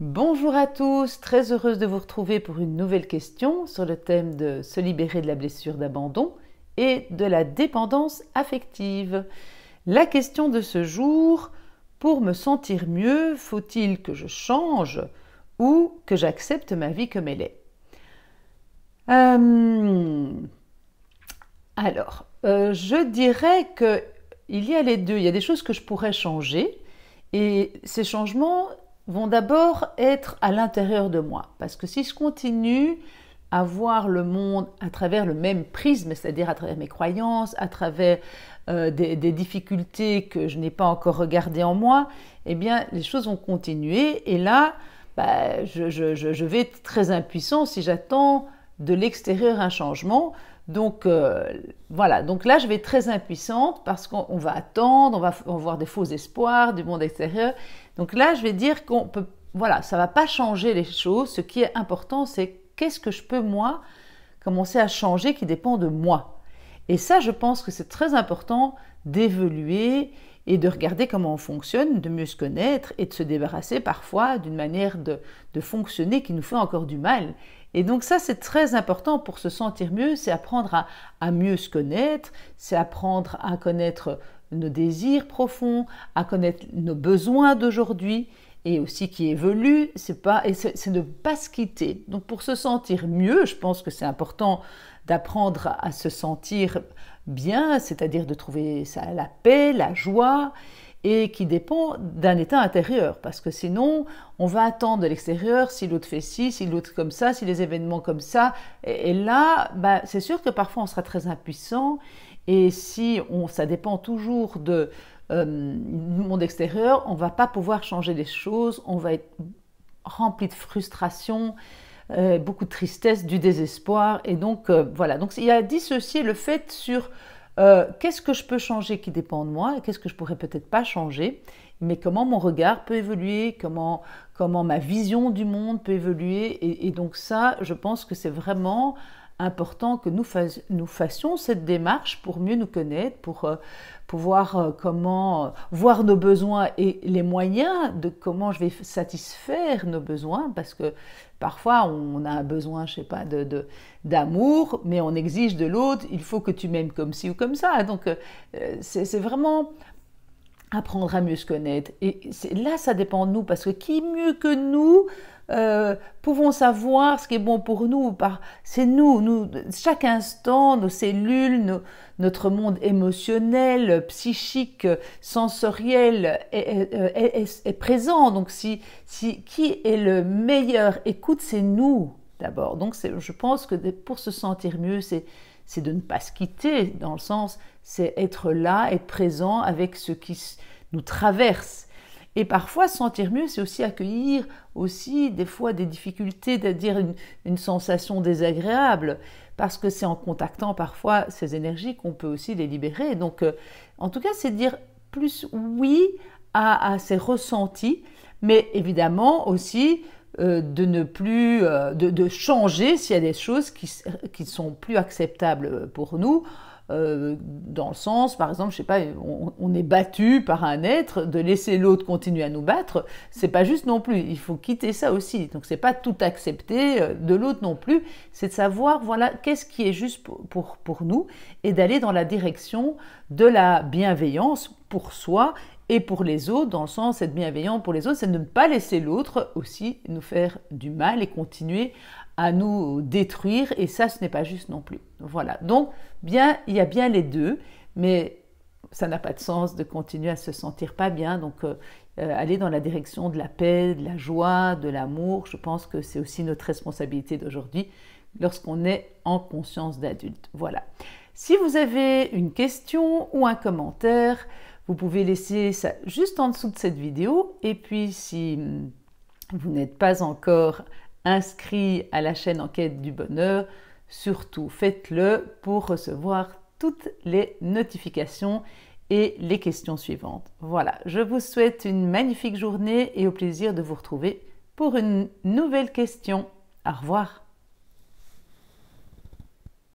Bonjour à tous, très heureuse de vous retrouver pour une nouvelle question sur le thème de se libérer de la blessure d'abandon et de la dépendance affective. La question de ce jour, pour me sentir mieux, faut-il que je change ou que j'accepte ma vie comme elle est euh, Alors, euh, je dirais que il y a les deux. Il y a des choses que je pourrais changer et ces changements vont d'abord être à l'intérieur de moi. Parce que si je continue à voir le monde à travers le même prisme, c'est-à-dire à travers mes croyances, à travers euh, des, difficultés que je n'ai pas encore regardées en moi, eh bien, les choses vont continuer. Et là, bah, je, vais être très impuissante si j'attends de l'extérieur un changement. Donc euh, voilà, donc là je vais être très impuissante parce qu'on va attendre, on va avoir des faux espoirs du monde extérieur donc là, je vais dire qu'on peut, voilà, ça va pas changer les choses. Ce qui est important, c'est qu'est-ce que je peux moi commencer à changer qui dépend de moi. Et ça, je pense que c'est très important d'évoluer et de regarder comment on fonctionne, de mieux se connaître et de se débarrasser parfois d'une manière de, fonctionner qui nous fait encore du mal. Et donc ça, c'est très important pour se sentir mieux, c'est apprendre à mieux se connaître, c'est apprendre à connaître nos désirs profonds, à connaître nos besoins d'aujourd'hui et aussi qui évoluent, c'est pas et c'est ne pas se quitter. Donc pour se sentir mieux, je pense que c'est important d'apprendre à se sentir bien, c'est-à-dire de trouver ça la paix, la joie, et qui dépend d'un état intérieur, parce que sinon, on va attendre de l'extérieur si l'autre fait ci, si l'autre comme ça, si les événements comme ça, et, là, bah, c'est sûr que parfois on sera très impuissant, et si ça dépend toujours de, euh, du monde extérieur, on va pas pouvoir changer les choses, on va être rempli de frustration, euh, beaucoup de tristesse, du désespoir. Et donc, euh, voilà. Donc, il y a dissocié le fait sur euh, qu'est-ce que je peux changer qui dépend de moi et qu'est-ce que je pourrais peut-être pas changer, mais comment mon regard peut évoluer, comment, comment ma vision du monde peut évoluer. et donc, ça, je pense que c'est vraiment important que nous, fassions cette démarche pour mieux nous connaître, pour, euh, pouvoir voir euh, comment euh, voir nos besoins et les moyens de comment je vais satisfaire nos besoins, parce que parfois on a un besoin, je sais pas, de, d'amour, mais on exige de l'autre, il faut que tu m'aimes comme ci ou comme ça. Donc c'est vraiment apprendre à mieux se connaître. Et là, ça dépend de nous, parce que qui mieux que nous euh, pouvons savoir ce qui est bon pour nous. C'est nous, nous, chaque instant, nos cellules, notre monde émotionnel, psychique, sensoriel euh, est, présent. Donc, si, si, qui est le meilleur écoute, c'est nous d'abord. Donc, je pense que pour se sentir mieux, c'est c'est de ne pas se quitter, dans le sens, c'est être là, être présent avec ce qui nous traverse. Et parfois, sentir mieux, c'est aussi accueillir aussi des fois des difficultés, c'est-à-dire une, sensation désagréable, parce que c'est en contactant parfois ces énergies qu'on peut aussi les libérer. Donc, euh, en tout cas, c'est dire plus oui à, ces ressentis, mais évidemment aussi euh, de ne plus, euh, de, changer s'il y a des choses qui, qui ne sont plus acceptables pour nous. Euh, dans le sens, par exemple, je sais pas, on, est battu par un être, de laisser l'autre continuer à nous battre, c'est pas juste non plus. Il faut quitter ça aussi. Donc c'est pas tout accepter euh, de l'autre non plus. C'est de savoir, voilà, qu'est-ce qui est juste pour, pour nous et d'aller dans la direction de la bienveillance pour soi et pour les autres, dans le sens être bienveillant pour les autres, c'est de ne pas laisser l'autre aussi nous faire du mal et continuer à nous détruire, et ça, ce n'est pas juste non plus. Voilà, donc bien, il y a bien les deux, mais ça n'a pas de sens de continuer à se sentir pas bien, donc euh, euh, aller dans la direction de la paix, de la joie, de l'amour, je pense que c'est aussi notre responsabilité d'aujourd'hui lorsqu'on est en conscience d'adulte. Voilà. Si vous avez une question ou un commentaire, vous pouvez laisser ça juste en dessous de cette vidéo. Et puis, si vous n'êtes pas encore inscrit à la chaîne Enquête du Bonheur, surtout faites-le pour recevoir toutes les notifications et les questions suivantes. Voilà, je vous souhaite une magnifique journée et au plaisir de vous retrouver pour une nouvelle question. Au revoir.